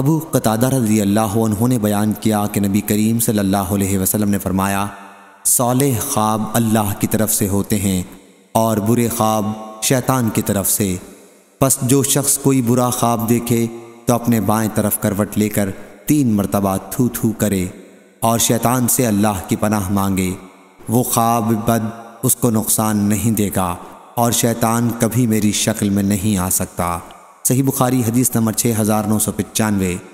अबू कतादा रजी अल्लाह उन्होंने बयान किया कि नबी करीम सल्लल्लाहु अलैहि वसल्लम ने फरमाया सौले ख्वाब अल्लाह की तरफ से होते हैं और बुरे ख्वाब शैतान की तरफ से बस जो शख्स कोई बुरा ख्वाब देखे तो अपने बाएं तरफ करवट लेकर तीन मरतबा थू थू करे और शैतान से अल्लाह की पनाह मांगे वो ख्वाब बद उसको नुकसान नहीं देगा और शैतान कभी मेरी शक्ल में नहीं आ सकता सही बुखारी हदीस नंबर छः हज़ार नौ सौ पचानवे